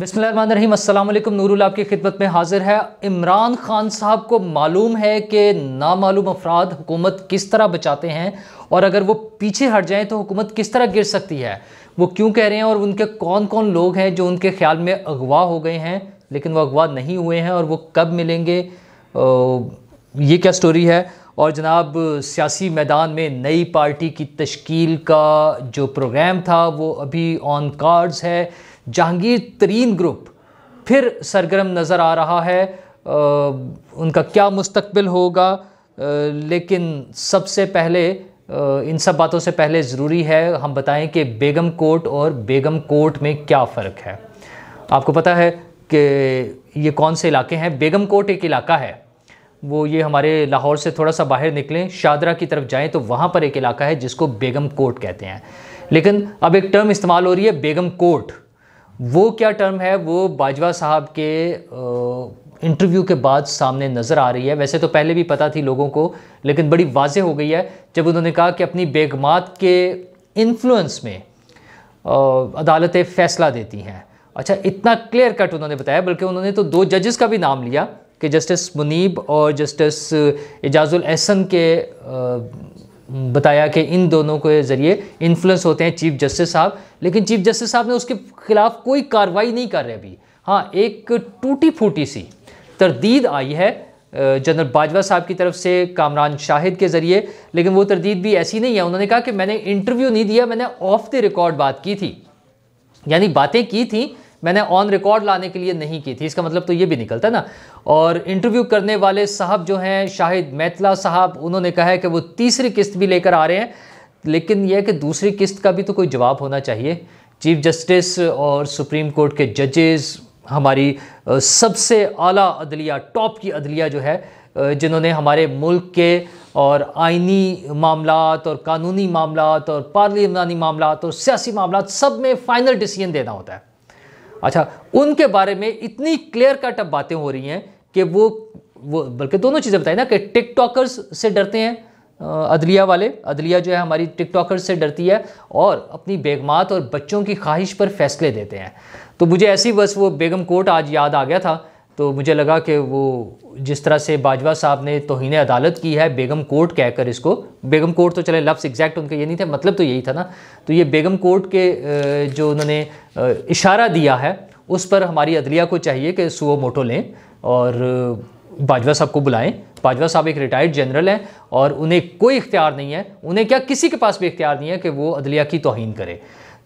बिस्मिल्लाम नूरुल आपकी खिदमत में हाजिर है इमरान खान साहब को मालूम है कि नामालूम अफराद हुकूमत किस तरह बचाते हैं और अगर वो पीछे हट जाएं तो हुकूमत किस तरह गिर सकती है वो क्यों कह रहे हैं और उनके कौन कौन लोग हैं जो उनके ख्याल में अगवा हो गए हैं लेकिन वो अगवा नहीं हुए हैं और वो कब मिलेंगे ये क्या स्टोरी है और जनाब सियासी मैदान में नई पार्टी की तश्कील का जो प्रोग्राम था वो अभी ऑन कार्ड्स है जहांगीर तरीन ग्रुप फिर सरगर्म नज़र आ रहा है आ, उनका क्या मुस्तबिल होगा आ, लेकिन सबसे पहले आ, इन सब बातों से पहले ज़रूरी है हम बताएं कि बेगम कोट और बेगम कोट में क्या फ़र्क है आपको पता है कि ये कौन से इलाके हैं बेगम कोट एक इलाका है वो ये हमारे लाहौर से थोड़ा सा बाहर निकलें शादरा की तरफ जाएं तो वहाँ पर एक इलाका है जिसको बेगम कोट कहते हैं लेकिन अब एक टर्म इस्तेमाल हो रही है बेगम कोट वो क्या टर्म है वो बाजवा साहब के इंटरव्यू के बाद सामने नज़र आ रही है वैसे तो पहले भी पता थी लोगों को लेकिन बड़ी वाजह हो गई है जब उन्होंने कहा कि अपनी बेगमात के इन्फ्लुएंस में अदालतें फ़ैसला देती हैं अच्छा इतना क्लियर कट उन्होंने बताया बल्कि उन्होंने तो दो जजेस का भी नाम लिया कि जस्टिस मुनीब और जस्टिस एजाजुल एहसन के बताया कि इन दोनों के ज़रिए इन्फ्लुएंस होते हैं चीफ जस्टिस साहब लेकिन चीफ जस्टिस साहब ने उसके खिलाफ कोई कार्रवाई नहीं कर रहे अभी हाँ एक टूटी फूटी सी तरदीद आई है जनरल बाजवा साहब की तरफ से कामरान शाहिद के ज़रिए लेकिन वो तरदीद भी ऐसी नहीं है उन्होंने कहा कि मैंने इंटरव्यू नहीं दिया मैंने ऑफ द रिकॉर्ड बात की थी यानी बातें की थी मैंने ऑन रिकॉर्ड लाने के लिए नहीं की थी इसका मतलब तो ये भी निकलता है ना और इंटरव्यू करने वाले साहब जो हैं शाहिद मैतला साहब उन्होंने कहा है कि वो तीसरी किस्त भी लेकर आ रहे हैं लेकिन यह कि दूसरी किस्त का भी तो कोई जवाब होना चाहिए चीफ जस्टिस और सुप्रीम कोर्ट के जजेस हमारी सबसे आला अदलिया टॉप की अदलिया जो है जिन्होंने हमारे मुल्क के और आइनी मामला और कानूनी मामला और पार्लियामानी मामला और सियासी मामला सब में फ़ाइनल डिसीजन देना होता है अच्छा उनके बारे में इतनी क्लियर कट अब बातें हो रही हैं कि वो वो बल्कि दोनों चीज़ें बताई ना कि टिकटॉकर्स से डरते हैं अदलिया वाले अदलिया जो है हमारी टिकटॉकर्स से डरती है और अपनी बेगमात और बच्चों की ख्वाहिश पर फैसले देते हैं तो मुझे ऐसी बस वो बेगम कोर्ट आज याद आ गया था तो मुझे लगा कि वो जिस तरह से बाजवा साहब ने तोहन अदालत की है बेगम कोर्ट कहकर इसको बेगम कोर्ट तो चले लफ्स एग्जैक्ट उनका ये नहीं था मतलब तो यही था ना तो ये बेगम कोर्ट के जो उन्होंने इशारा दिया है उस पर हमारी अदलिया को चाहिए कि सुओ मोटो लें और बाजवा साहब को बुलाएं बाजवा साहब एक रिटायर्ड जनरल हैं और उन्हें कोई इख्तियार नहीं है उन्हें क्या किसी के पास भी इख्तियार नहीं है कि वो अदलिया की तोहन करें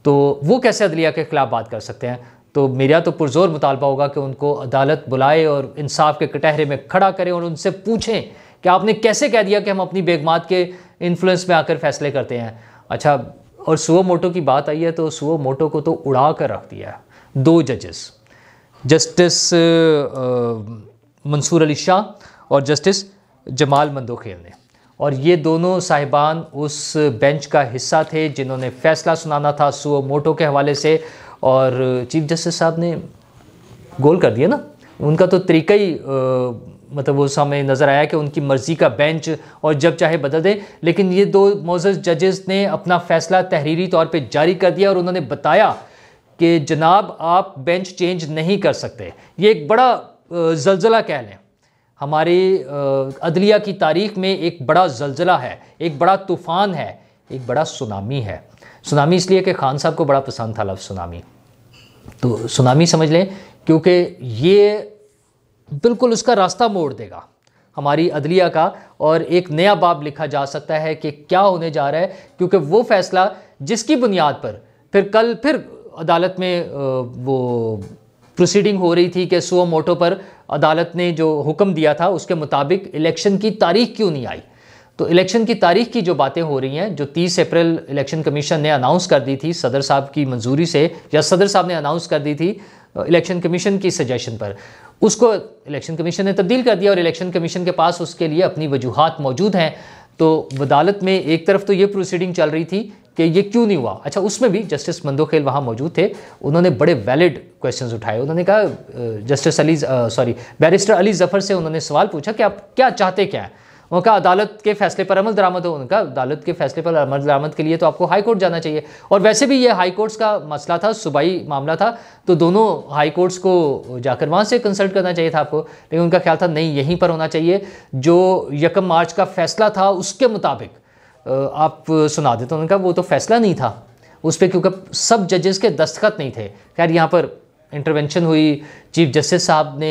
तो वो कैसे अदलिया के ख़िलाफ़ बात कर सकते हैं तो मेरा तो पुरजोर मुतालबा होगा कि उनको अदालत बुलाए और इंसाफ के कटहरे में खड़ा करें और उनसे पूछें कि आपने कैसे कह दिया कि हम अपनी बेगमात के इन्फ्लुएंस में आकर फैसले करते हैं अच्छा और सुओ मोटो की बात आई है तो सुओ मोटो को तो उड़ा कर रख दिया दो जजेस जस्टिस मंसूर अली शाह और जस्टिस जमाल मंदोखेल ने और ये दोनों साहिबान उस बेंच का हिस्सा थे जिन्होंने फैसला सुनाना था सुओ मोटो के हवाले से और चीफ जस्टिस साहब ने गोल कर दिया ना उनका तो तरीका ही मतलब वो समय नज़र आया कि उनकी मर्ज़ी का बेंच और जब चाहे बदल दे लेकिन ये दो मोज़ जजेस ने अपना फ़ैसला तहरीरी तौर पे जारी कर दिया और उन्होंने बताया कि जनाब आप बेंच चेंज नहीं कर सकते ये एक बड़ा जलजला कह लें हमारे अदलिया की तारीख में एक बड़ा जलजला है एक बड़ा तूफ़ान है एक बड़ा सुनामी है सुनामी इसलिए कि खान साहब को बड़ा पसंद था लफ्ज़ सुनामी तो सुनामी समझ लें क्योंकि ये बिल्कुल उसका रास्ता मोड़ देगा हमारी अदलिया का और एक नया बाब लिखा जा सकता है कि क्या होने जा रहा है क्योंकि वो फैसला जिसकी बुनियाद पर फिर कल फिर अदालत में वो प्रोसीडिंग हो रही थी कि सुओ मोटो पर अदालत ने जो हुक्म दिया था उसके मुताबिक इलेक्शन की तारीख क्यों नहीं आई तो इलेक्शन की तारीख की जो बातें हो रही हैं जो 30 अप्रैल इलेक्शन कमीशन ने अनाउंस कर दी थी सदर साहब की मंजूरी से या सदर साहब ने अनाउंस कर दी थी इलेक्शन कमीशन की सजेशन पर उसको इलेक्शन कमीशन ने तब्दील कर दिया और इलेक्शन कमीशन के पास उसके लिए अपनी वजूहत मौजूद हैं तो अदालत में एक तरफ तो ये प्रोसीडिंग चल रही थी कि ये क्यों नहीं हुआ अच्छा उसमें भी जस्टिस मंदोखेल वहाँ मौजूद थे उन्होंने बड़े वैलिड क्वेश्चंस उठाए उन्होंने कहा justice Ali sorry barrister Ali Zafar से उन्होंने सवाल पूछा कि आप क्या चाहते क्या है उनका अदालत के फैसले पर अमल दरामद हो उनका अदालत के फैसले पर अमल दरामद के लिए तो आपको हाई कोर्ट जाना चाहिए और वैसे भी ये हाई कोर्ट्स का मसला था सूबाई मामला था तो दोनों हाई कोर्ट्स को जाकर वहाँ से कंसल्ट करना चाहिए था आपको लेकिन उनका ख्याल था नहीं यहीं पर होना चाहिए जो यकम मार्च का फैसला था उसके मुताबिक आप सुना देते उनका वो तो फैसला नहीं था उस पर क्योंकि सब जजेस के दस्तखत नहीं थे खैर यहाँ पर इंटरवेंशन हुई चीफ जस्टिस साहब ने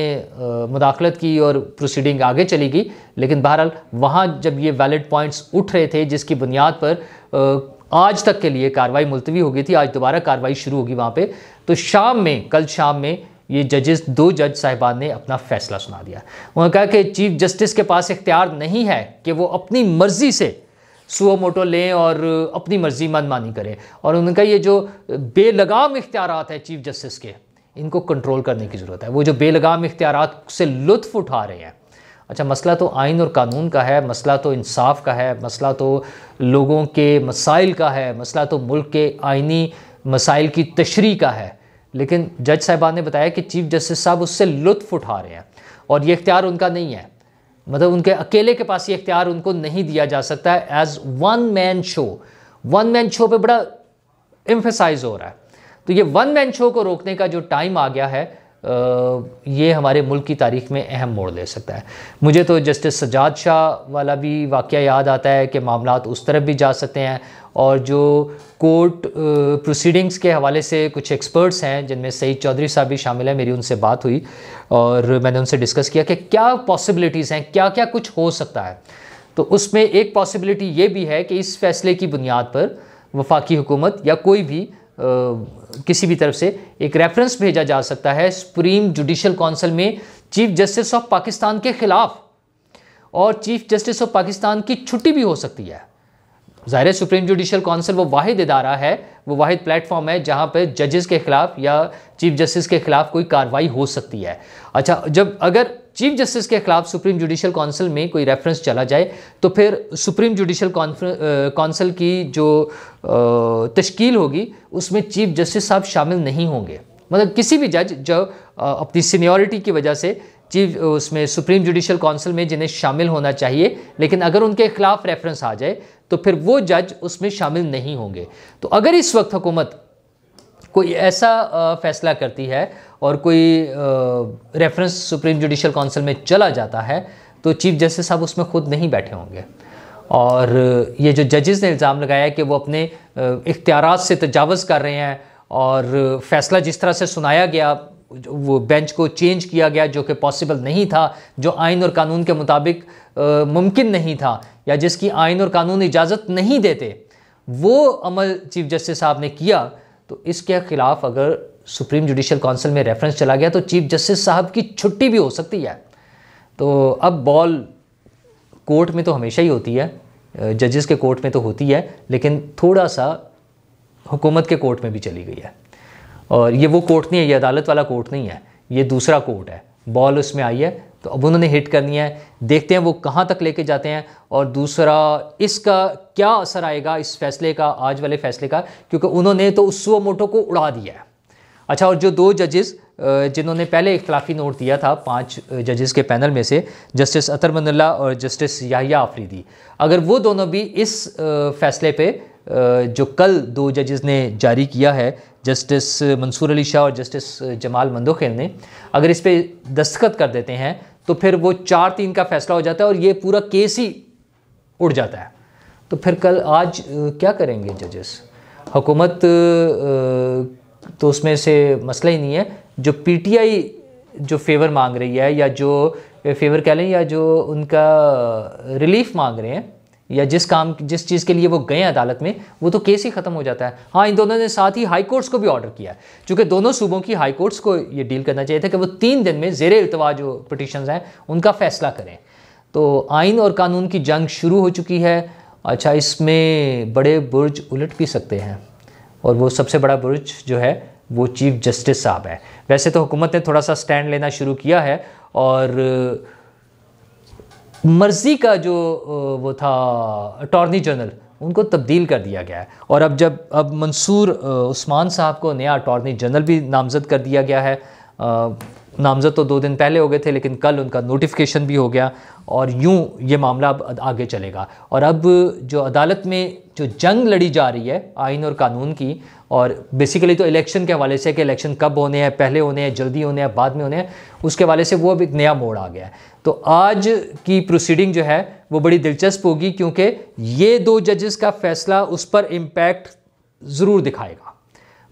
मुदाखलत की और प्रोसीडिंग आगे चली गई लेकिन बहरहाल वहाँ जब ये वैलिड पॉइंट्स उठ रहे थे जिसकी बुनियाद पर आज तक के लिए कार्रवाई मुलतवी हो गई थी आज दोबारा कार्रवाई शुरू होगी वहाँ पे तो शाम में कल शाम में ये जजेस दो जज साहिबान ने अपना फैसला सुना दिया उन्होंने कहा कि चीफ जस्टिस के पास इख्तियार नहीं है कि वो अपनी मर्ज़ी से सुओ मोटो लें और अपनी मर्ज़ी मनमानी करें और उनका ये जो बेलगाम इख्तियार है चीफ जस्टिस के इनको कंट्रोल करने की ज़रूरत है वो जो बेलगाम इख्तियार से लुत्फ उठा रहे हैं अच्छा मसला तो आइन और कानून का है मसला तो इंसाफ का है मसला तो लोगों के मसाइल का है मसला तो मुल्क के आइनी मसाइल की तशरी का है लेकिन जज साहबान ने बताया कि चीफ जस्टिस साहब उससे लुत्फ उठा रहे हैं और ये इख्तियार उनका नहीं है मतलब उनके अकेले के पास ये इख्तियार उनको नहीं दिया जा सकता है as one man show one man show पर बड़ा एम्फेसाइज हो रहा है तो ये वन मैन शो को रोकने का जो टाइम आ गया है ये हमारे मुल्क की तारीख में अहम मोड़ ले सकता है मुझे तो जस्टिस सजाद शाह वाला भी वाक़ याद आता है कि मामला उस तरफ भी जा सकते हैं और जो कोर्ट प्रोसीडिंग्स के हवाले से कुछ एक्सपर्ट्स हैं जिनमें सईद चौधरी साहब भी शामिल हैं मेरी उनसे बात हुई और मैंने उनसे डिस्कस किया कि क्या पॉसिबिलिटीज़ हैं क्या क्या कुछ हो सकता है तो उसमें एक पॉसिबिलिटी ये भी है कि इस फैसले की बुनियाद पर वफाकी हुकूमत या कोई भी आ, किसी भी तरफ से एक रेफरेंस भेजा जा सकता है सुप्रीम जुडिशल काउंसिल में चीफ जस्टिस ऑफ पाकिस्तान के खिलाफ और चीफ जस्टिस ऑफ पाकिस्तान की छुट्टी भी हो सकती है ज़ाहिर सुप्रीम जुडिशल काउंसिल वो वाहिद इदारा है वो वाहिद प्लेटफॉर्म है जहाँ पर जजेस के ख़िलाफ़ या चीफ जस्टिस के ख़िलाफ़ कोई कार्रवाई हो सकती है अच्छा जब अगर चीफ जस्टिस के खिलाफ सुप्रीम जुडिशल काउंसिल में कोई रेफरेंस चला जाए तो फिर सुप्रीम जुडिशल काउंसिल की जो तश्कील होगी उसमें चीफ जस्टिस साहब शामिल नहीं होंगे मतलब किसी भी जज जो अपनी सीनियोरिटी की वजह से चीफ उसमें सुप्रीम जुडिशल काउंसिल में जिन्हें शामिल होना चाहिए लेकिन अगर उनके खिलाफ रेफरेंस आ जाए तो फिर वो जज उसमें शामिल नहीं होंगे तो अगर इस वक्त हुकूमत कोई ऐसा फैसला करती है और कोई रेफरेंस सुप्रीम जुडिशल काउंसिल में चला जाता है तो चीफ जस्टिस साहब उसमें खुद नहीं बैठे होंगे और ये जो जजेस ने इल्ज़ाम लगाया कि वो अपने इख्तियार से तजावज़ कर रहे हैं और फैसला जिस तरह से सुनाया गया वो बेंच को चेंज किया गया जो कि पॉसिबल नहीं था जो आइन और कानून के मुताबिक मुमकिन नहीं था या जिसकी आइन और कानून इजाज़त नहीं देते वो अमल चीफ जस्टिस साहब ने किया तो इसके खिलाफ अगर सुप्रीम जुडिशल काउंसिल में रेफरेंस चला गया तो चीफ जस्टिस साहब की छुट्टी भी हो सकती है तो अब बॉल कोर्ट में तो हमेशा ही होती है जजेस के कोर्ट में तो होती है लेकिन थोड़ा सा हुकूमत के कोर्ट में भी चली गई है और ये वो कोर्ट नहीं है ये अदालत वाला कोर्ट नहीं है ये दूसरा कोर्ट है बॉल उसमें आई है तो अब उन्होंने हिट करनी है देखते हैं वो कहाँ तक लेके जाते हैं और दूसरा इसका क्या असर आएगा इस फैसले का आज वाले फैसले का क्योंकि उन्होंने तो उस मोटो को उड़ा दिया है अच्छा और जो दो जजेस जिन्होंने पहले इख्लाफी नोट दिया था पांच जजेस के पैनल में से जस्टिस अतर मनुल्ला और जस्टिस याहिया आफरीदी अगर वो दोनों भी इस फैसले पे जो कल दो जजेस ने जारी किया है जस्टिस मंसूर अली शाह और जस्टिस जमाल मंदोखेल ने अगर इस पर दस्तखत कर देते हैं तो फिर वो चार तीन का फैसला हो जाता है और ये पूरा केस ही उड़ जाता है तो फिर कल आज क्या करेंगे जजेस हुकूमत तो उसमें से मसला ही नहीं है जो पीटीआई जो फेवर मांग रही है या जो फेवर कह लें या जो उनका रिलीफ मांग रहे हैं या जिस काम जिस चीज़ के लिए वो गए अदालत में वो तो केस ही ख़त्म हो जाता है हाँ इन दोनों ने साथ ही हाई कोर्ट्स को भी ऑर्डर किया है चूँकि दोनों सूबों की हाई कोर्ट्स को ये डील करना चाहिए था कि वो तीन दिन में जेर अल्तवा जो पटिशन हैं उनका फ़ैसला करें तो आइन और कानून की जंग शुरू हो चुकी है अच्छा इसमें बड़े बुर्ज उलट भी सकते हैं और वो सबसे बड़ा बुर्ज जो है वो चीफ जस्टिस साहब है वैसे तो हुकूमत ने थोड़ा सा स्टैंड लेना शुरू किया है और मर्जी का जो वो था अटॉर्नी जनरल उनको तब्दील कर दिया गया है और अब जब अब मंसूर उस्मान साहब को नया अटॉर्नी जनरल भी नामज़द कर दिया गया है नामज़द तो दो दिन पहले हो गए थे लेकिन कल उनका नोटिफिकेशन भी हो गया और यूँ ये मामला अब आगे चलेगा और अब जो अदालत में जो जंग लड़ी जा रही है आइन और कानून की और बेसिकली तो इलेक्शन के हवाले से कि इलेक्शन कब होने हैं पहले होने हैं जल्दी होने हैं बाद में होने हैं उसके हवाले से वो अब एक नया मोड़ आ गया है तो आज की प्रोसीडिंग जो है वो बड़ी दिलचस्प होगी क्योंकि ये दो जजेस का फैसला उस पर इम्पैक्ट ज़रूर दिखाएगा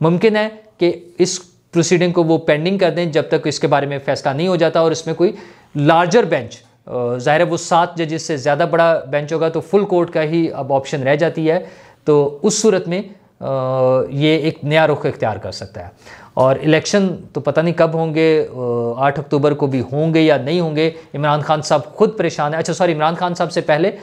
मुमकिन है कि इस प्रोसीडिंग को वो पेंडिंग कर दें जब तक इसके बारे में फैसला नहीं हो जाता और इसमें कोई लार्जर बेंच ज़ाहिर है वो सात जजेस से ज़्यादा बड़ा बेंच होगा तो फुल कोर्ट का ही अब ऑप्शन रह जाती है तो उस सूरत में ये एक नया रुख इख्तियार कर सकता है और इलेक्शन तो पता नहीं कब होंगे आठ अक्टूबर को भी होंगे या नहीं होंगे इमरान खान साहब खुद परेशान है अच्छा सॉरी इमरान खान साहब से पहले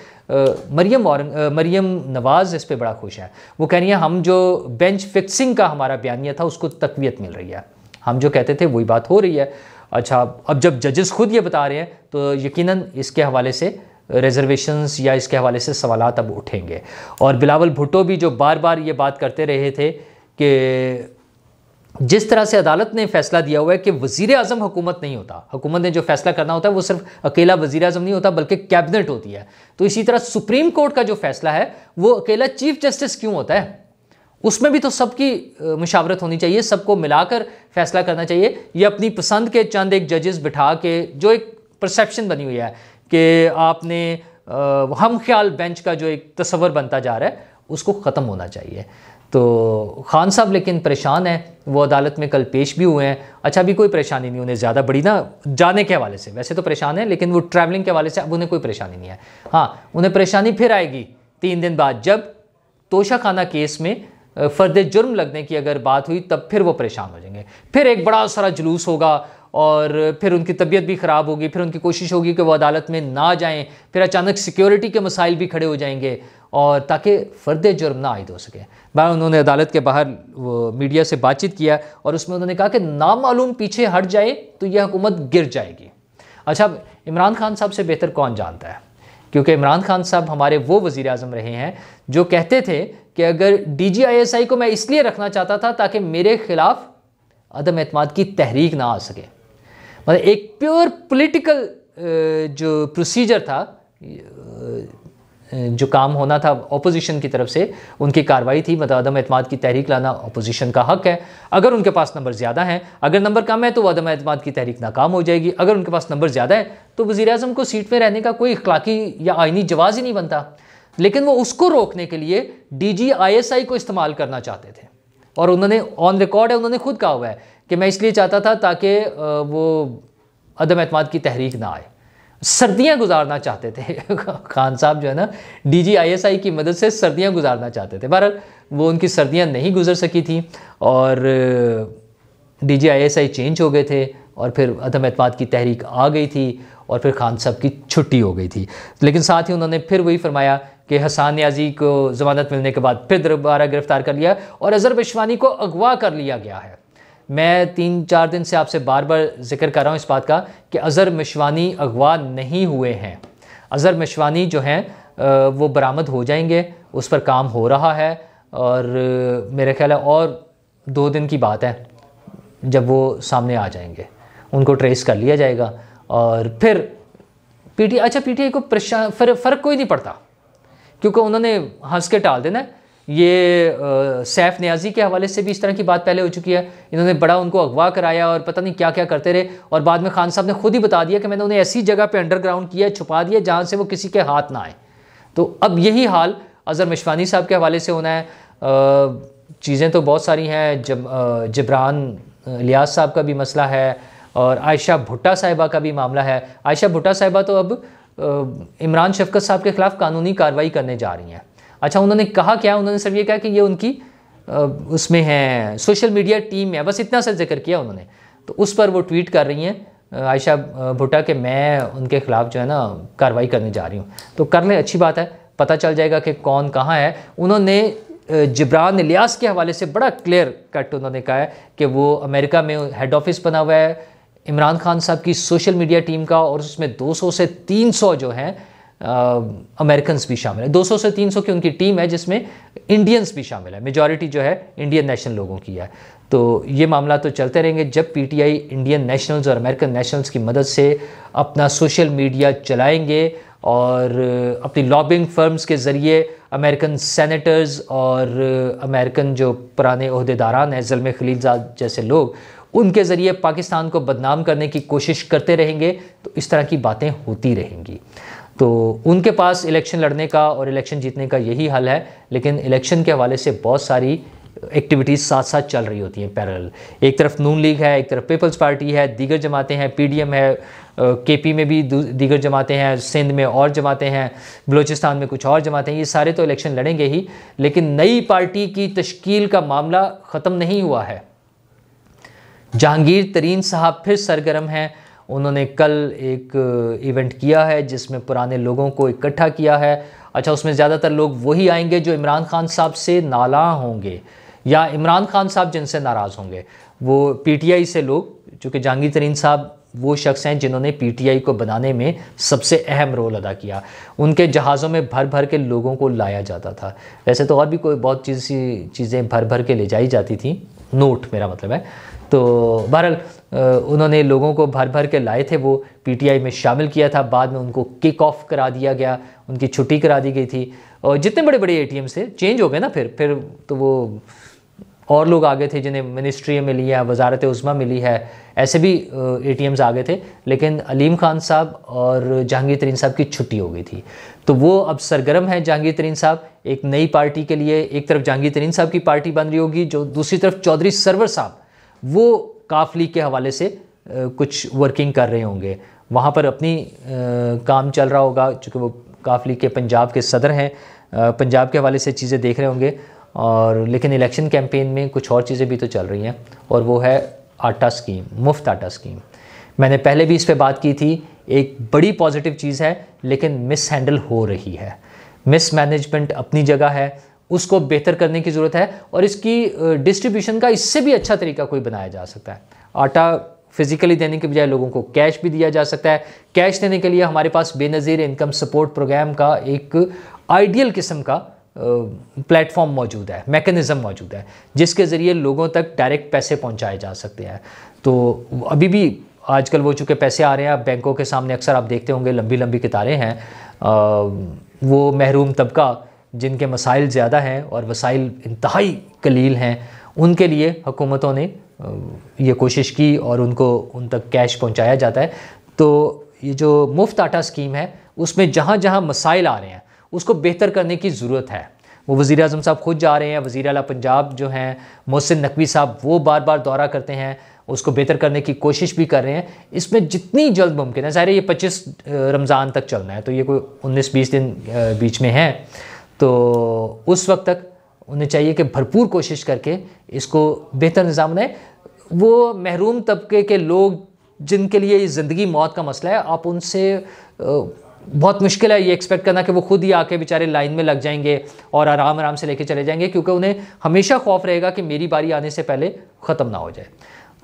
मरियम और मरियम नवाज़ इस पर बड़ा खुश है वो कह रही हैं हम जो बेंच फिक्सिंग का हमारा बयानिया था उसको तकवीत मिल रही है हम जो कहते थे वही बात हो रही है अच्छा अब जब जजेस खुद ये बता रहे हैं तो यकीनन इसके हवाले से रिजर्वेशंस या इसके हवाले से सवाल अब उठेंगे और बिलावल भुट्टो भी जो बार बार ये बात करते रहे थे कि जिस तरह से अदालत ने फैसला दिया हुआ है कि वजीर अजम हुकूमत नहीं होता हुकूमत ने जो फैसला करना होता है वो सिर्फ अकेला वजीर अजम नहीं होता बल्कि कैबिनेट होती है तो इसी तरह सुप्रीम कोर्ट का जो फैसला है वो अकेला चीफ जस्टिस क्यों होता है उसमें भी तो सबकी मुशावरत होनी चाहिए सबको मिलाकर फैसला करना चाहिए या अपनी पसंद के चंद एक जजेस बिठा के जो एक परसेप्शन बनी हुई है कि आपने हम ख्याल बेंच का जो एक तस्वर बनता जा रहा है उसको ख़त्म होना चाहिए तो खान साहब लेकिन परेशान हैं वो अदालत में कल पेश भी हुए हैं अच्छा अभी कोई परेशानी नहीं उन्हें ज़्यादा बड़ी ना जाने के हवाले से वैसे तो परेशान है लेकिन वो ट्रैवलिंग के हवाले से अब उन्हें कोई परेशानी नहीं है हाँ उन्हें परेशानी फिर आएगी तीन दिन बाद जब तोशाखाना केस में फर्द जुर्म लगने की अगर बात हुई तब फिर वो परेशान हो जाएंगे फिर एक बड़ा सारा जुलूस होगा और फिर उनकी तबीयत भी ख़राब होगी फिर उनकी कोशिश होगी कि वो अदालत में ना जाएं फिर अचानक सिक्योरिटी के मसाइल भी खड़े हो जाएंगे और ताकि फ़र्द जुर्म ना आयद हो सके बहर उन्होंने अदालत के बाहर वो मीडिया से बातचीत किया और उसमें उन्होंने कहा कि नामालूम पीछे हट जाए तो यह हुकूमत गिर जाएगी अच्छा इमरान खान साहब से बेहतर कौन जानता है क्योंकि इमरान खान साहब हमारे वो वज़ी अजम रहे हैं जो कहते थे कि अगर डीजीआईएसआई को मैं इसलिए रखना चाहता था ताकि मेरे खिलाफ अदम एतम की तहरीक ना आ सके मतलब एक प्योर पॉलिटिकल जो प्रोसीजर था जो काम होना था अपोजिशन की तरफ से उनकी कार्रवाई थी मतलब अदम अतमाद की तहरीक लाना अपोजिशन का हक है अगर उनके पास नंबर ज़्यादा हैं अगर नंबर कम है तो अदम एतम की तहरीक नाकाम हो जाएगी अगर उनके पास नंबर ज़्यादा है तो वज़ी अजम को सीट में रहने का कोई इखलाकी या आइनी जवाज़ ही नहीं बनता लेकिन वो उसको रोकने के लिए डीजीआईएसआई को इस्तेमाल करना चाहते थे और उन्होंने ऑन रिकॉर्ड है उन्होंने खुद कहा हुआ है कि मैं इसलिए चाहता था ताकि वो अदम अतमाद की तहरीक ना आए सर्दियां गुजारना चाहते थे खान साहब जो है ना डी जी आई एस आई की मदद से सर्दियां गुजारना चाहते थे बहर वो उनकी सर्दियां नहीं गुजर सकी थी और D G I S I change हो गए थे और फिर अदम अतमाद की तहरीक आ गई थी और फिर खान साहब की छुट्टी हो गई थी लेकिन साथ ही उन्होंने फिर वही फरमाया कि हसान याजी को ज़मानत मिलने के बाद फिर दोबारा गिरफ़्तार कर लिया और अजहर बिशवानी को अगवा कर लिया गया है मैं तीन चार दिन से आपसे बार बार जिक्र कर रहा हूँ इस बात का कि अजहर मिशवानी अगवा नहीं हुए हैं अजहर मिशवानी जो हैं वो बरामद हो जाएंगे उस पर काम हो रहा है और मेरे ख्याल है और दो दिन की बात है जब वो सामने आ जाएंगे उनको ट्रेस कर लिया जाएगा और फिर पीटी अच्छा पीटीआई को परेशान फर्क कोई नहीं पड़ता क्योंकि उन्होंने हंस के टाल देना ये आ, सैफ न्याजी के हवाले से भी इस तरह की बात पहले हो चुकी है इन्होंने बड़ा उनको अगवा कराया और पता नहीं क्या क्या करते रहे और बाद में खान साहब ने खुद ही बता दिया कि मैंने उन्हें ऐसी जगह पे अंडरग्राउंड किया छुपा दिया जहाँ से वो किसी के हाथ ना आए तो अब यही हाल अज़हर मिशवानी साहब के हवाले से होना है चीज़ें तो बहुत सारी हैं जब जबरान लियाज साहब का भी मसला है और आयशा भुट्टा साहिबा का भी मामला है आयशा भुट्टा साहिबा तो अब इमरान शफकत साहब के ख़िलाफ़ कानूनी कार्रवाई करने जा रही हैं अच्छा उन्होंने कहा क्या उन्होंने सर ये कहा कि ये उनकी उसमें है सोशल मीडिया टीम है बस इतना सा जिक्र किया उन्होंने तो उस पर वो ट्वीट कर रही हैं आयशा भुट्टा के मैं उनके ख़िलाफ़ जो है ना कार्रवाई करने जा रही हूँ तो कर लें अच्छी बात है पता चल जाएगा कि कौन कहाँ है उन्होंने जिब्रान इलियास के हवाले से बड़ा क्लियर कट उन्होंने कहा है कि वो अमेरिका में हेड ऑफिस बना हुआ है इमरान खान साहब की सोशल मीडिया टीम का और उसमें 200 से 300 जो हैं अमेरिकन भी शामिल है 200 से 300 की उनकी टीम है जिसमें इंडियंस भी शामिल है मेजॉरिटी जो है इंडियन नेशनल लोगों की है तो ये मामला तो चलते रहेंगे जब पीटीआई इंडियन नेशनल्स और अमेरिकन नेशनल्स की मदद से अपना सोशल मीडिया चलाएंगे और अपनी लॉबिंग फर्म्स के ज़रिए अमेरिकन सेनेटर्स और अमेरिकन जो पुराने अहदेदारान हैं जलम खलीलजाद जैसे लोग उनके ज़रिए पाकिस्तान को बदनाम करने की कोशिश करते रहेंगे तो इस तरह की बातें होती रहेंगी तो उनके पास इलेक्शन लड़ने का और इलेक्शन जीतने का यही हल है लेकिन इलेक्शन के हवाले से बहुत सारी एक्टिविटीज़ साथ साथ चल रही होती हैं पैरल एक तरफ नून लीग है एक तरफ पीपल्स पार्टी है दीगर जमातें हैं पीडीएम है केपी में भी दीगर जमातें हैं सिंध में और जमातें हैं बलूचिस्तान में कुछ और जमातें हैं ये सारे तो इलेक्शन लड़ेंगे ही लेकिन नई पार्टी की तश्कील का मामला ख़त्म नहीं हुआ है जहांगीर तरीन साहब फिर सरगर्म हैं उन्होंने कल एक इवेंट किया है जिसमें पुराने लोगों को इकट्ठा किया है अच्छा उसमें ज़्यादातर लोग वही आएंगे जो इमरान खान साहब से नाला होंगे या इमरान खान साहब जिनसे नाराज़ होंगे वो पीटीआई से लोग चूँकि जहांगीर तरीन साहब वो शख्स हैं जिन्होंने पीटीआई को बनाने में सबसे अहम रोल अदा किया उनके जहाज़ों में भर भर के लोगों को लाया जाता था वैसे तो और भी कोई बहुत चीज़ चीज़ें भर भर के ले जाई जाती थी नोट मेरा मतलब है तो बहरहाल उन्होंने लोगों को भर भर के लाए थे वो पीटीआई में शामिल किया था बाद में उनको किक ऑफ करा दिया गया उनकी छुट्टी करा दी गई थी और जितने बड़े बड़े एटीएम से चेंज हो गए ना फिर फिर तो वो और लोग आ गए थे जिन्हें मिनिस्ट्री मिली है वजारत उजमा मिली है ऐसे भी ए टी आ गए थे लेकिन अलीम खान साहब और जहांगीर तरीन साहब की छुट्टी हो गई थी तो वो अब सरगर्म है जहांगीर तरीन साहब एक नई पार्टी के लिए एक तरफ जहांगीर तरीन साहब की पार्टी बन रही होगी जो दूसरी तरफ चौधरी सरवर साहब वो काफ लीग के हवाले से कुछ वर्किंग कर रहे होंगे वहाँ पर अपनी काम चल रहा होगा चूँकि वो काफ लीग के पंजाब के सदर हैं पंजाब के हवाले से चीज़ें देख रहे होंगे और लेकिन इलेक्शन कैंपेन में कुछ और चीज़ें भी तो चल रही हैं और वो है आटा स्कीम मुफ्त आटा स्कीम मैंने पहले भी इस पर बात की थी एक बड़ी पॉजिटिव चीज़ है लेकिन मिस हैंडल हो रही है मिस मैनेजमेंट अपनी जगह है उसको बेहतर करने की ज़रूरत है और इसकी डिस्ट्रीब्यूशन का इससे भी अच्छा तरीका कोई बनाया जा सकता है आटा फिजिकली देने के बजाय लोगों को कैश भी दिया जा सकता है कैश देने के लिए हमारे पास बेनज़ीर इनकम सपोर्ट प्रोग्राम का एक आइडियल किस्म का प्लेटफॉर्म मौजूद है मैकेनिज़्म मौजूद है जिसके ज़रिए लोगों तक डायरेक्ट पैसे पहुंचाए जा सकते हैं तो अभी भी आजकल वो चूँकि पैसे आ रहे हैं बैंकों के सामने अक्सर आप देखते होंगे लंबी लंबी कितारें हैं आ, वो महरूम तबका जिनके मसाइल ज़्यादा हैं और वसाइल इंतहाई कलील हैं उनके लिए हुकूमतों ने ये कोशिश की और उनको उन तक कैश पहुंचाया जाता है तो ये जो मुफ्त आटा स्कीम है उसमें जहाँ जहाँ मसाइल आ रहे हैं उसको बेहतर करने की ज़रूरत है वो वज़ी अजम साहब खुद जा रहे हैं वज़ी अला पंजाब जो हैं मोहसिन नकवी साहब वो बार बार दौरा करते हैं उसको बेहतर करने की कोशिश भी कर रहे हैं इसमें जितनी जल्द मुमकिन है ज़ाहिर ये पच्चीस रमज़ान तक चलना है तो ये कोई उन्नीस बीस दिन बीच में है तो उस वक्त तक उन्हें चाहिए कि भरपूर कोशिश करके इसको बेहतर निज़ाम बनाए वो महरूम तबके के लोग जिनके लिए ज़िंदगी मौत का मसला है आप उनसे बहुत मुश्किल है ये एक्सपेक्ट करना कि वो खुद ही आके बेचारे लाइन में लग जाएंगे और आराम आराम से लेके चले जाएंगे क्योंकि उन्हें हमेशा खौफ रहेगा कि मेरी बारी आने से पहले ख़त्म ना हो जाए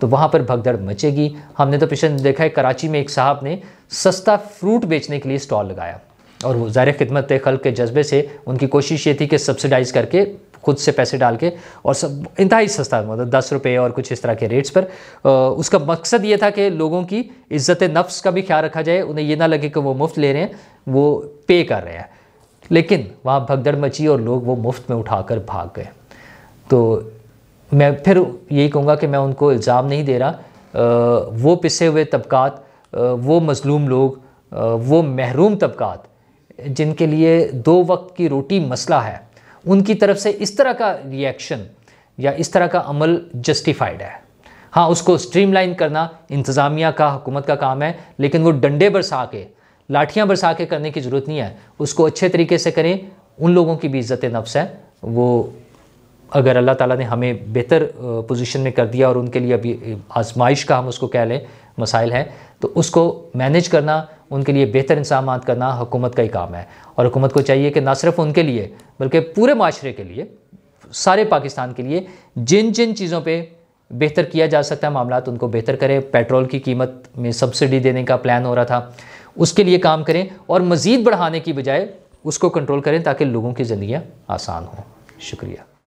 तो वहाँ पर भगदड़ मचेगी हमने तो पिछले देखा है कराची में एक साहब ने सस्ता फ्रूट बेचने के लिए स्टॉल लगाया और वो ज़ाहिर खिदमत खल के जज्बे से उनकी कोशिश ये थी कि सब्सिडाइज़ करके खुद से पैसे डाल के और सब इंतहाई सस्ता मतलब दस रुपये और कुछ इस तरह के रेट्स पर आ, उसका मकसद ये था कि लोगों की इज़्ज़त नफ्स का भी ख्याल रखा जाए उन्हें ये ना लगे कि वो मुफ्त ले रहे हैं वो पे कर रहे हैं लेकिन वहाँ भगदड़ मची और लोग वो मुफ्त में उठा कर भाग गए तो मैं फिर यही कहूँगा कि मैं उनको इल्ज़ाम नहीं दे रहा आ, वो पिसे हुए तबकात वो मज़लूम लोग आ, वो महरूम तबकात जिनके लिए दो वक्त की रोटी मसला है उनकी तरफ से इस तरह का रिएक्शन या इस तरह का अमल जस्टिफाइड है हाँ उसको स्ट्रीमलाइन करना इंतज़ामिया का हुकूमत का काम है लेकिन वो डंडे बरसा के लाठियाँ बरसा के करने की ज़रूरत नहीं है उसको अच्छे तरीके से करें उन लोगों की भी इज़्ज़त नफ्स है वो अगर अल्लाह ताला ने हमें बेहतर पोजीशन में कर दिया और उनके लिए अभी आजमाइश का हम उसको कह लें मसाइल हैं तो उसको मैनेज करना उनके लिए बेहतर इंसाम करना हुकूमत का ही काम है और हुकूमत को चाहिए कि ना सिर्फ उनके लिए बल्कि पूरे माशरे के लिए सारे पाकिस्तान के लिए जिन जिन चीज़ों पर बेहतर किया जा सकता है मामला उनको बेहतर करें पेट्रोल की कीमत में सब्सिडी देने का प्लान हो रहा था उसके लिए काम करें और मज़ीद बढ़ाने की बजाय उसको कंट्रोल करें ताकि लोगों की ज़िंदियाँ आसान हों शुक्रिया